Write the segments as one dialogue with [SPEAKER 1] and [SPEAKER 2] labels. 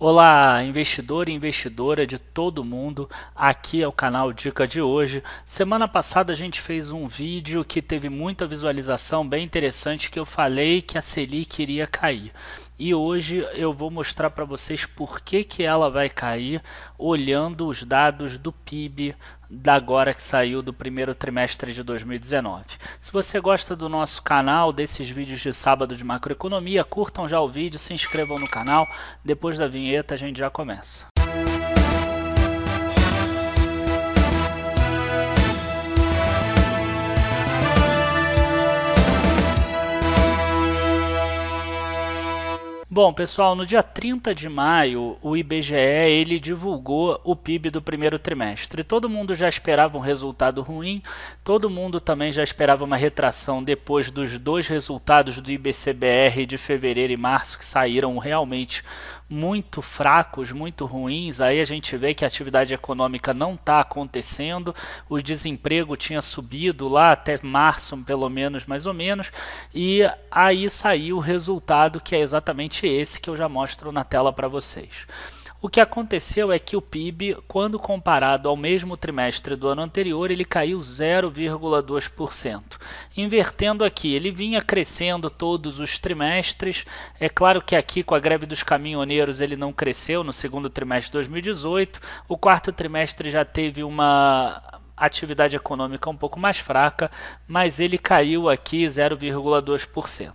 [SPEAKER 1] Olá, investidor e investidora de todo mundo. Aqui é o canal Dica de hoje. Semana passada a gente fez um vídeo que teve muita visualização, bem interessante, que eu falei que a Selic iria cair. E hoje eu vou mostrar para vocês por que que ela vai cair, olhando os dados do PIB da agora que saiu do primeiro trimestre de 2019. Se você gosta do nosso canal, desses vídeos de sábado de macroeconomia, curtam já o vídeo, se inscrevam no canal. Depois da vinheta a gente já começa. Bom, pessoal, no dia 30 de maio, o IBGE ele divulgou o PIB do primeiro trimestre. Todo mundo já esperava um resultado ruim, todo mundo também já esperava uma retração depois dos dois resultados do IBCBR de fevereiro e março que saíram realmente muito fracos, muito ruins. Aí a gente vê que a atividade econômica não está acontecendo, o desemprego tinha subido lá até março, pelo menos, mais ou menos, e aí saiu o resultado que é exatamente esse que eu já mostro na tela para vocês. O que aconteceu é que o PIB, quando comparado ao mesmo trimestre do ano anterior, ele caiu 0,2%. Invertendo aqui, ele vinha crescendo todos os trimestres. É claro que aqui com a greve dos caminhoneiros ele não cresceu no segundo trimestre de 2018. O quarto trimestre já teve uma atividade econômica um pouco mais fraca, mas ele caiu aqui 0,2%.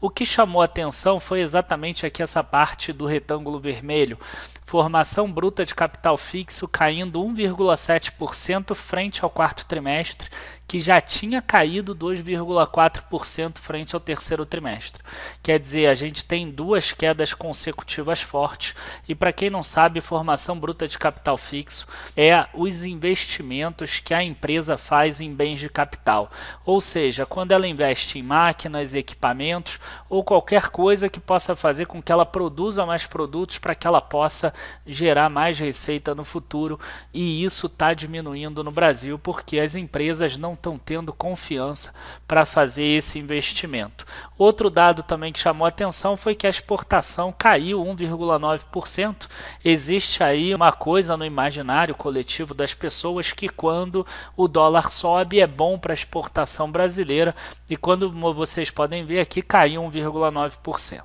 [SPEAKER 1] O que chamou atenção foi exatamente aqui essa parte do retângulo vermelho, formação bruta de capital fixo caindo 1,7% frente ao quarto trimestre que já tinha caído 2,4% frente ao terceiro trimestre. Quer dizer, a gente tem duas quedas consecutivas fortes, e para quem não sabe, formação bruta de capital fixo é os investimentos que a empresa faz em bens de capital. Ou seja, quando ela investe em máquinas, equipamentos ou qualquer coisa que possa fazer com que ela produza mais produtos para que ela possa gerar mais receita no futuro, e isso está diminuindo no Brasil porque as empresas não estão tendo confiança para fazer esse investimento. Outro dado também que chamou atenção foi que a exportação caiu 1,9%. Existe aí uma coisa no imaginário coletivo das pessoas que quando o dólar sobe é bom para a exportação brasileira e quando vocês podem ver aqui caiu 1,9%.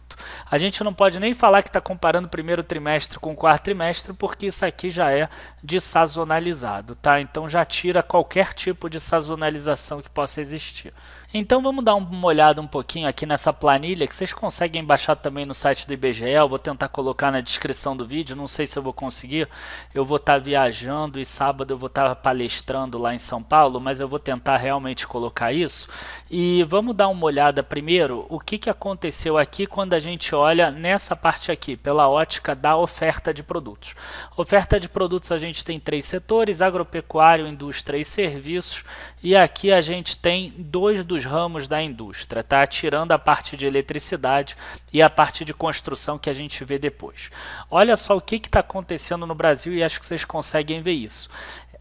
[SPEAKER 1] A gente não pode nem falar que está comparando o primeiro trimestre com o quarto trimestre, porque isso aqui já é desazonalizado, tá? Então já tira qualquer tipo de sazonalização banalização que possa existir. Então vamos dar uma olhada um pouquinho aqui nessa planilha que vocês conseguem baixar também no site do IBGE. Eu vou tentar colocar na descrição do vídeo, não sei se eu vou conseguir. Eu vou estar tá viajando e sábado eu vou estar tá palestrando lá em São Paulo, mas eu vou tentar realmente colocar isso. E vamos dar uma olhada primeiro o que, que aconteceu aqui quando a gente olha nessa parte aqui, pela ótica da oferta de produtos. Oferta de produtos a gente tem três setores, agropecuário, indústria e serviços. E aqui a gente tem dois dos ramos da indústria, tá? Tirando a parte de eletricidade e a parte de construção que a gente vê depois. Olha só o que está acontecendo no Brasil e acho que vocês conseguem ver isso.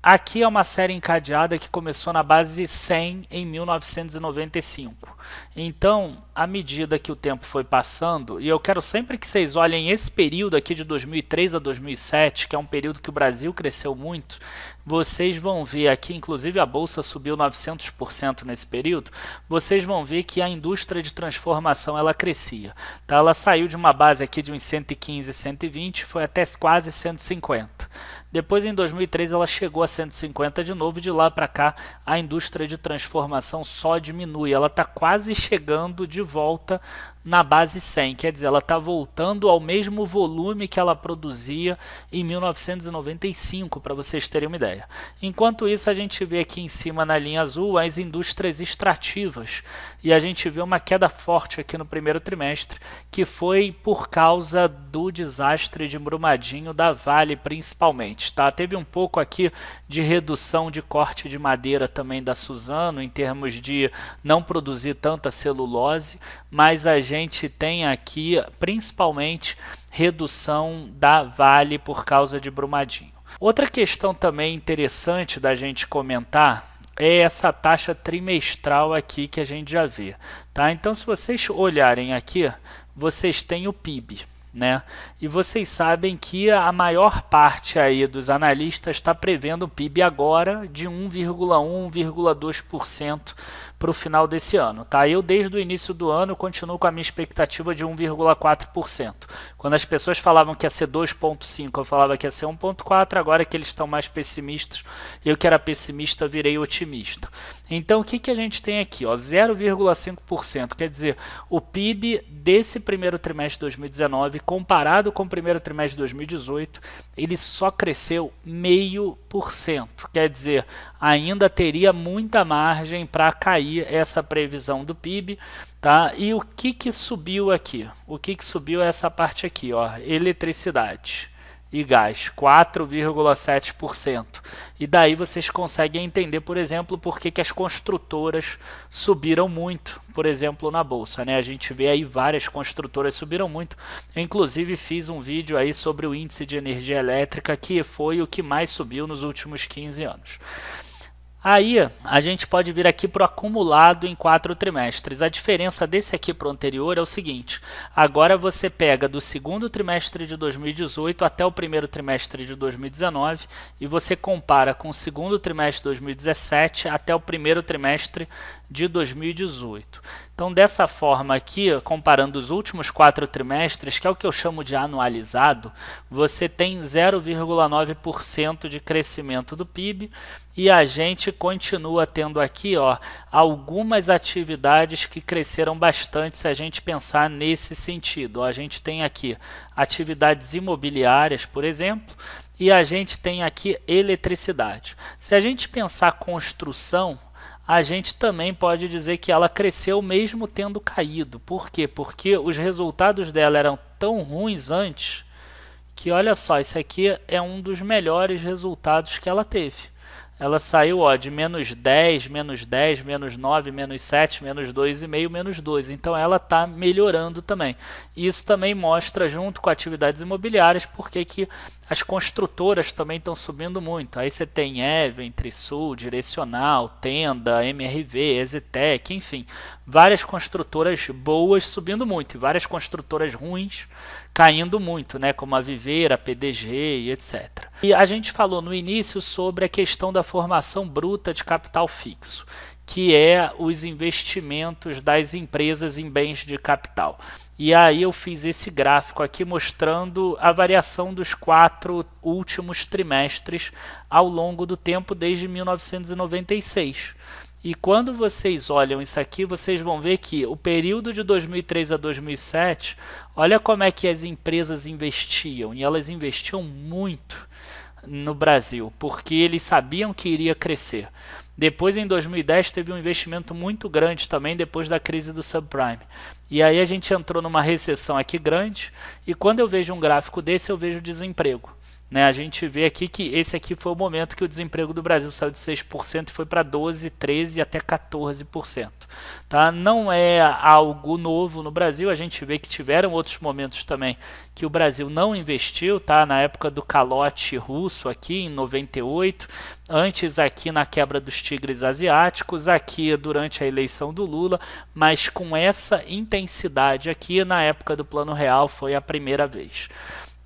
[SPEAKER 1] Aqui é uma série encadeada que começou na base 100 em 1995. Então, à medida que o tempo foi passando, e eu quero sempre que vocês olhem esse período aqui de 2003 a 2007, que é um período que o Brasil cresceu muito, vocês vão ver aqui, inclusive a bolsa subiu 900% nesse período, vocês vão ver que a indústria de transformação ela crescia. Tá? Ela saiu de uma base aqui de uns 115, 120, foi até quase 150. Depois, em 2003, ela chegou a 150 de novo. De lá para cá, a indústria de transformação só diminui. Ela está quase chegando de volta na base 100, quer dizer, ela está voltando ao mesmo volume que ela produzia em 1995, para vocês terem uma ideia. Enquanto isso, a gente vê aqui em cima na linha azul as indústrias extrativas e a gente vê uma queda forte aqui no primeiro trimestre, que foi por causa do desastre de Brumadinho da Vale, principalmente. Tá? Teve um pouco aqui de redução de corte de madeira também da Suzano, em termos de não produzir tanta celulose, mas a gente gente tem aqui principalmente redução da Vale por causa de Brumadinho. Outra questão também interessante da gente comentar é essa taxa trimestral aqui que a gente já vê, tá? Então, se vocês olharem aqui, vocês têm o PIB, né? E vocês sabem que a maior parte aí dos analistas está prevendo o PIB agora de 1,1, 1,2% para o final desse ano. Tá? Eu, desde o início do ano, continuo com a minha expectativa de 1,4%. Quando as pessoas falavam que ia ser 2.5, eu falava que ia ser 1.4, agora que eles estão mais pessimistas, eu que era pessimista virei otimista. Então o que, que a gente tem aqui? 0,5%, quer dizer, o PIB desse primeiro trimestre de 2019, comparado com o primeiro trimestre de 2018, ele só cresceu 0,5%, quer dizer, ainda teria muita margem para cair essa previsão do PIB, Tá? E o que, que subiu aqui? O que, que subiu é essa parte aqui, ó, eletricidade e gás, 4,7%. E daí vocês conseguem entender, por exemplo, por que, que as construtoras subiram muito, por exemplo, na bolsa. Né? A gente vê aí várias construtoras subiram muito. Eu, inclusive, fiz um vídeo aí sobre o índice de energia elétrica, que foi o que mais subiu nos últimos 15 anos. Aí a gente pode vir aqui para o acumulado em quatro trimestres. A diferença desse aqui para o anterior é o seguinte: agora você pega do segundo trimestre de 2018 até o primeiro trimestre de 2019 e você compara com o segundo trimestre de 2017 até o primeiro trimestre de 2018. Então, dessa forma aqui, comparando os últimos quatro trimestres, que é o que eu chamo de anualizado, você tem 0,9% de crescimento do PIB e a gente continua tendo aqui ó, algumas atividades que cresceram bastante se a gente pensar nesse sentido. a gente tem aqui atividades imobiliárias, por exemplo, e a gente tem aqui eletricidade. Se a gente pensar construção, a gente também pode dizer que ela cresceu mesmo tendo caído. Por quê? Porque os resultados dela eram tão ruins antes que, olha só, isso aqui é um dos melhores resultados que ela teve ela saiu ó, de menos 10, menos 10, menos 9, menos 7, menos 2,5, menos 12. Então ela está melhorando também. Isso também mostra, junto com atividades imobiliárias, porque que as construtoras também estão subindo muito. Aí você tem Even, Trisul, Direcional, Tenda, MRV, Exitec, enfim, várias construtoras boas subindo muito e várias construtoras ruins caindo muito, né, como a Viveira, a PDG e etc. E a gente falou no início sobre a questão da formação bruta de capital fixo, que é os investimentos das empresas em bens de capital. E aí eu fiz esse gráfico aqui mostrando a variação dos quatro últimos trimestres ao longo do tempo desde 1996. E quando vocês olham isso aqui, vocês vão ver que o período de 2003 a 2007, olha como é que as empresas investiam, e elas investiam muito no Brasil, porque eles sabiam que iria crescer. Depois, em 2010, teve um investimento muito grande também, depois da crise do subprime. E aí a gente entrou numa recessão aqui grande, e quando eu vejo um gráfico desse, eu vejo desemprego. Né? A gente vê aqui que esse aqui foi o momento que o desemprego do Brasil saiu de 6% e foi para 12, 13 até 14%. Tá? Não é algo novo no Brasil, a gente vê que tiveram outros momentos também que o Brasil não investiu, tá? Na época do calote russo aqui em 98, antes aqui na quebra dos tigres asiáticos, aqui durante a eleição do Lula, mas com essa intensidade aqui na época do Plano Real foi a primeira vez.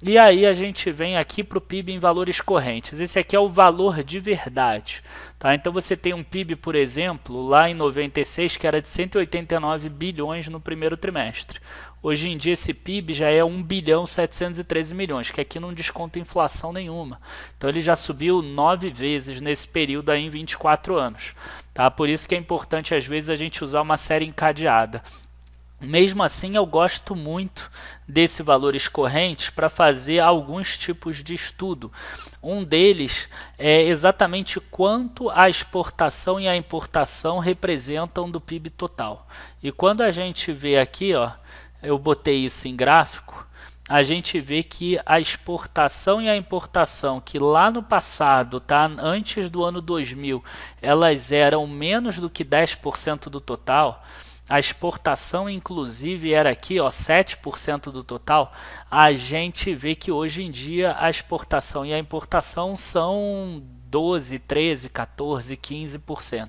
[SPEAKER 1] E aí a gente vem aqui para o PIB em valores correntes. Esse aqui é o valor de verdade. Tá? Então você tem um PIB, por exemplo, lá em 96, que era de 189 bilhões no primeiro trimestre. Hoje em dia esse PIB já é 1 bilhão 713 milhões, que aqui não desconta inflação nenhuma. Então ele já subiu nove vezes nesse período aí em 24 anos. Tá? Por isso que é importante às vezes a gente usar uma série encadeada. Mesmo assim, eu gosto muito desse valores correntes para fazer alguns tipos de estudo. Um deles é exatamente quanto a exportação e a importação representam do PIB total. E quando a gente vê aqui, ó, eu botei isso em gráfico, a gente vê que a exportação e a importação, que lá no passado, tá, antes do ano 2000, elas eram menos do que 10% do total, a exportação inclusive era aqui, ó, 7% do total, a gente vê que hoje em dia a exportação e a importação são 12, 13, 14, 15%.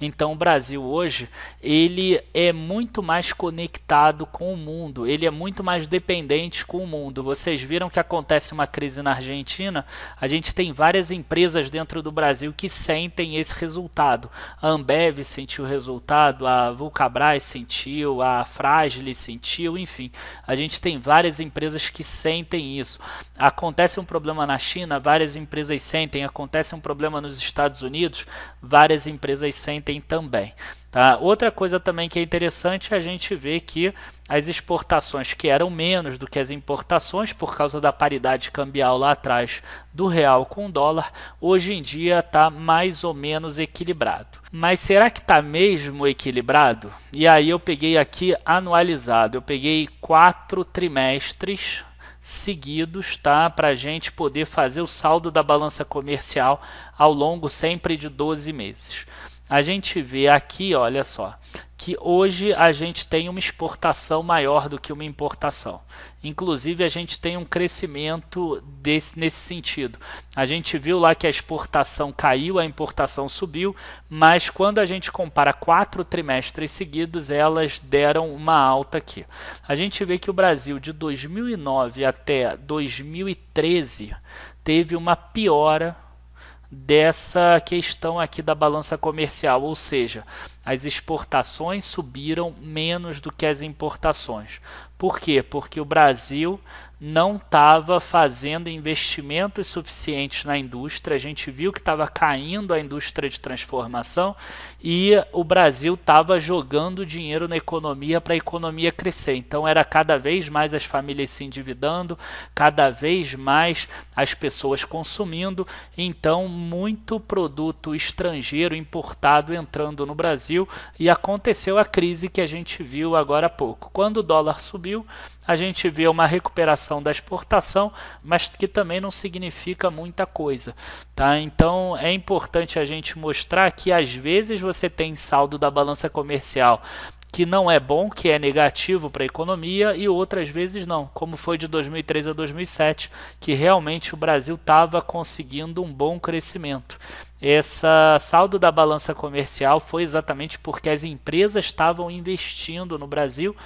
[SPEAKER 1] Então o Brasil hoje, ele é muito mais conectado com o mundo, ele é muito mais dependente com o mundo. Vocês viram que acontece uma crise na Argentina, a gente tem várias empresas dentro do Brasil que sentem esse resultado. A Ambev sentiu o resultado, a Vulcabras sentiu, a Fragile sentiu, enfim. A gente tem várias empresas que sentem isso. Acontece um problema na China, várias empresas sentem, acontece um problema nos Estados Unidos, várias empresas empresas sentem também. Tá? Outra coisa também que é interessante é a gente ver que as exportações que eram menos do que as importações por causa da paridade cambial lá atrás do real com o dólar, hoje em dia está mais ou menos equilibrado. Mas será que está mesmo equilibrado? E aí eu peguei aqui anualizado, eu peguei quatro trimestres seguidos, tá? Para a gente poder fazer o saldo da balança comercial ao longo sempre de 12 meses a gente vê aqui, olha só, que hoje a gente tem uma exportação maior do que uma importação. Inclusive, a gente tem um crescimento desse, nesse sentido. A gente viu lá que a exportação caiu, a importação subiu, mas quando a gente compara quatro trimestres seguidos, elas deram uma alta aqui. A gente vê que o Brasil, de 2009 até 2013, teve uma piora dessa questão aqui da balança comercial, ou seja, as exportações subiram menos do que as importações. Por quê? Porque o Brasil não estava fazendo investimentos suficientes na indústria. A gente viu que estava caindo a indústria de transformação e o Brasil estava jogando dinheiro na economia para a economia crescer. Então, era cada vez mais as famílias se endividando, cada vez mais as pessoas consumindo. Então, muito produto estrangeiro importado entrando no Brasil e aconteceu a crise que a gente viu agora há pouco. Quando o dólar subiu, a gente vê uma recuperação da exportação, mas que também não significa muita coisa, tá? Então é importante a gente mostrar que às vezes você tem saldo da balança comercial que não é bom, que é negativo para a economia e outras vezes não, como foi de 2003 a 2007, que realmente o Brasil estava conseguindo um bom crescimento. Essa saldo da balança comercial foi exatamente porque as empresas estavam investindo no Brasil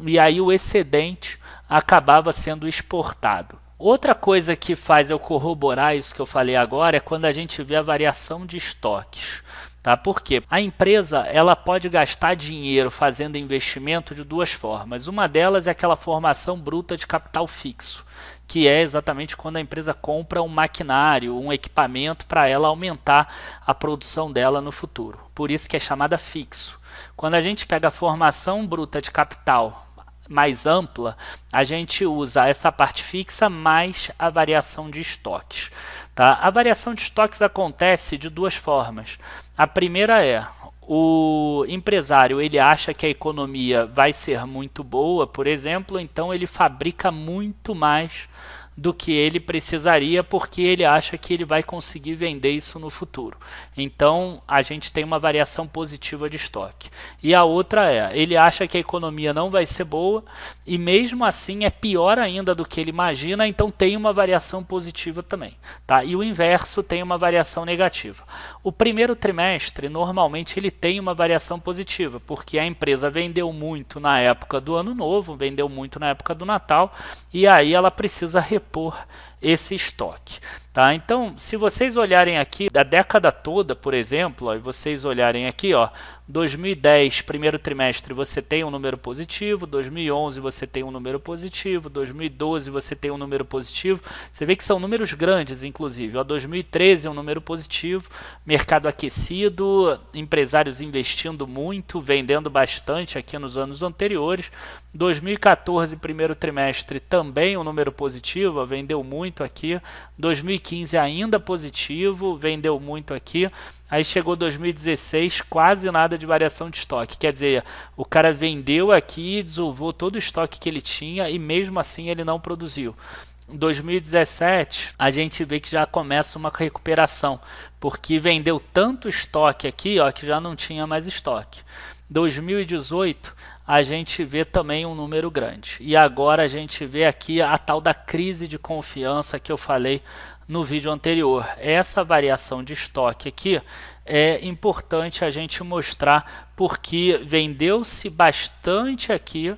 [SPEAKER 1] e aí o excedente acabava sendo exportado. Outra coisa que faz eu corroborar isso que eu falei agora é quando a gente vê a variação de estoques. Tá? Por quê? A empresa ela pode gastar dinheiro fazendo investimento de duas formas. Uma delas é aquela formação bruta de capital fixo, que é exatamente quando a empresa compra um maquinário, um equipamento para ela aumentar a produção dela no futuro. Por isso que é chamada fixo. Quando a gente pega a formação bruta de capital mais ampla, a gente usa essa parte fixa mais a variação de estoques. Tá? A variação de estoques acontece de duas formas. A primeira é o empresário ele acha que a economia vai ser muito boa, por exemplo, então ele fabrica muito mais do que ele precisaria, porque ele acha que ele vai conseguir vender isso no futuro. Então, a gente tem uma variação positiva de estoque. E a outra é, ele acha que a economia não vai ser boa e mesmo assim é pior ainda do que ele imagina, então tem uma variação positiva também, tá? E o inverso tem uma variação negativa. O primeiro trimestre, normalmente ele tem uma variação positiva, porque a empresa vendeu muito na época do ano novo, vendeu muito na época do Natal, e aí ela precisa por esse estoque. Tá? Então, se vocês olharem aqui da década toda, por exemplo, ó, e vocês olharem aqui, ó, 2010, primeiro trimestre, você tem um número positivo, 2011 você tem um número positivo, 2012 você tem um número positivo. Você vê que são números grandes, inclusive. Ó, 2013 é um número positivo, mercado aquecido, empresários investindo muito, vendendo bastante aqui nos anos anteriores. 2014, primeiro trimestre, também um número positivo, ó, vendeu muito muito aqui. 2015 ainda positivo, vendeu muito aqui. Aí chegou 2016, quase nada de variação de estoque. Quer dizer, o cara vendeu aqui, desovou todo o estoque que ele tinha e mesmo assim ele não produziu. 2017, a gente vê que já começa uma recuperação, porque vendeu tanto estoque aqui, ó, que já não tinha mais estoque. 2018, a gente vê também um número grande. E agora a gente vê aqui a tal da crise de confiança que eu falei no vídeo anterior. Essa variação de estoque aqui é importante a gente mostrar porque vendeu-se bastante aqui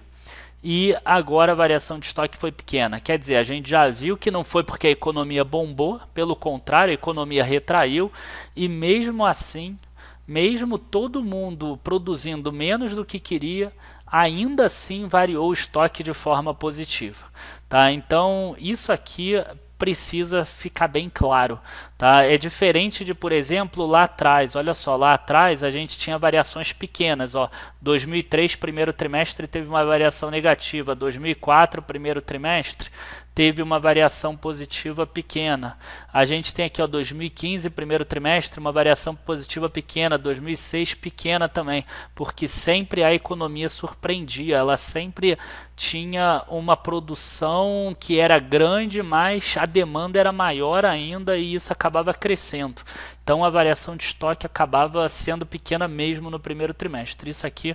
[SPEAKER 1] e agora a variação de estoque foi pequena. Quer dizer, a gente já viu que não foi porque a economia bombou, pelo contrário, a economia retraiu e mesmo assim mesmo todo mundo produzindo menos do que queria, ainda assim variou o estoque de forma positiva. Tá? Então, isso aqui precisa ficar bem claro. Tá? É diferente de, por exemplo, lá atrás. Olha só, lá atrás a gente tinha variações pequenas. Ó. 2003, primeiro trimestre, teve uma variação negativa. 2004, primeiro trimestre, teve uma variação positiva pequena. A gente tem aqui ó, 2015, primeiro trimestre, uma variação positiva pequena, 2006 pequena também, porque sempre a economia surpreendia, ela sempre tinha uma produção que era grande, mas a demanda era maior ainda e isso acabava crescendo. Então a variação de estoque acabava sendo pequena mesmo no primeiro trimestre. Isso aqui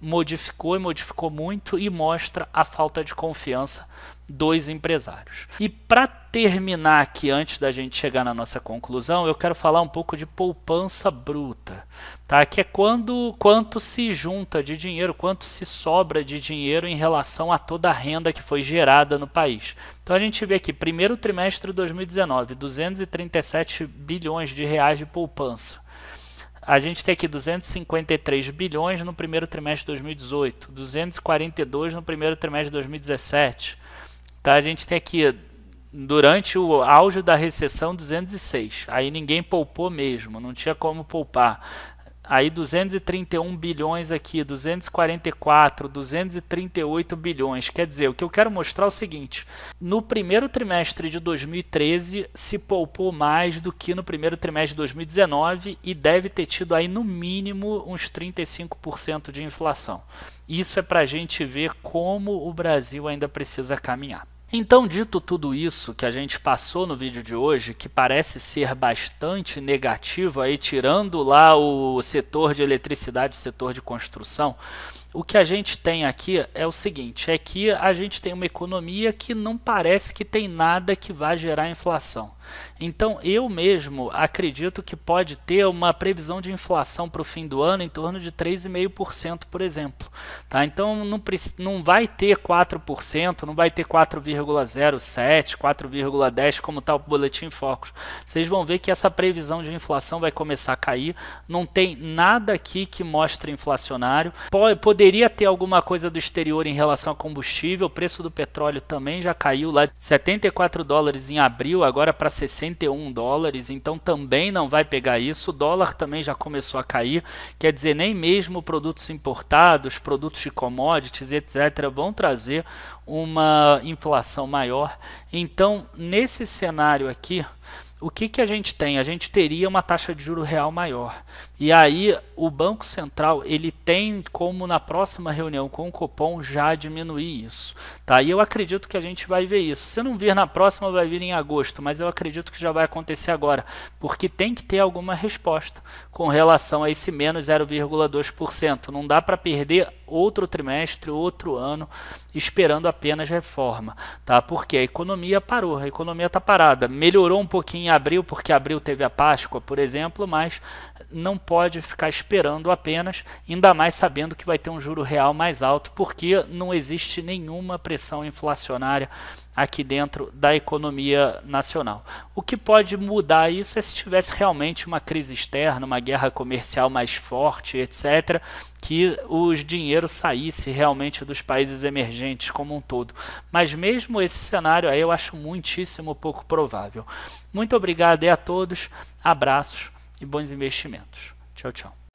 [SPEAKER 1] modificou e modificou muito e mostra a falta de confiança dos empresários. E para terminar aqui, antes da gente chegar na nossa conclusão, eu quero falar um pouco de poupança bruta, tá? Que é quando quanto se junta de dinheiro, quanto se sobra de dinheiro em relação a toda a renda que foi gerada no país. Então a gente vê aqui, primeiro trimestre de 2019, 237 bilhões de reais de poupança. A gente tem aqui 253 bilhões no primeiro trimestre de 2018, 242 no primeiro trimestre de 2017. Tá? A gente tem aqui, durante o auge da recessão, 206. Aí ninguém poupou mesmo, não tinha como poupar. Aí 231 bilhões aqui, 244, 238 bilhões. Quer dizer, o que eu quero mostrar é o seguinte: no primeiro trimestre de 2013 se poupou mais do que no primeiro trimestre de 2019 e deve ter tido aí no mínimo uns 35% de inflação. Isso é para a gente ver como o Brasil ainda precisa caminhar. Então, dito tudo isso que a gente passou no vídeo de hoje, que parece ser bastante negativo, aí tirando lá o setor de eletricidade, o setor de construção, o que a gente tem aqui é o seguinte: é que a gente tem uma economia que não parece que tem nada que vá gerar inflação. Então, eu mesmo acredito que pode ter uma previsão de inflação para o fim do ano em torno de 3,5%, por exemplo. Tá? Então, não, não vai ter 4%, não vai ter 4,07%, 4,10% como está o Boletim Focus. Vocês vão ver que essa previsão de inflação vai começar a cair. Não tem nada aqui que mostre inflacionário. Poderia ter alguma coisa do exterior em relação a combustível. O preço do petróleo também já caiu lá de 74 dólares em abril, agora para 61 dólares, então também não vai pegar isso. O dólar também já começou a cair, quer dizer, nem mesmo produtos importados, produtos de commodities, etc., vão trazer uma inflação maior. Então, nesse cenário aqui, o que, que a gente tem? A gente teria uma taxa de juro real maior. E aí o Banco Central ele tem como na próxima reunião com o Copom já diminuir isso, tá? E eu acredito que a gente vai ver isso. Se não vir na próxima, vai vir em agosto, mas eu acredito que já vai acontecer agora, porque tem que ter alguma resposta com relação a esse menos 0,2%. Não dá para perder outro trimestre, outro ano esperando apenas reforma, tá? Porque a economia parou, a economia está parada. Melhorou um pouquinho em abril, porque abril teve a Páscoa, por exemplo, mas não pode ficar esperando apenas, ainda mais sabendo que vai ter um juro real mais alto, porque não existe nenhuma pressão inflacionária aqui dentro da economia nacional. O que pode mudar isso é se tivesse realmente uma crise externa, uma guerra comercial mais forte, etc., que os dinheiro saísse realmente dos países emergentes como um todo. Mas mesmo esse cenário aí eu acho muitíssimo pouco provável. Muito obrigado a todos, abraços e bons investimentos. Chao, chao.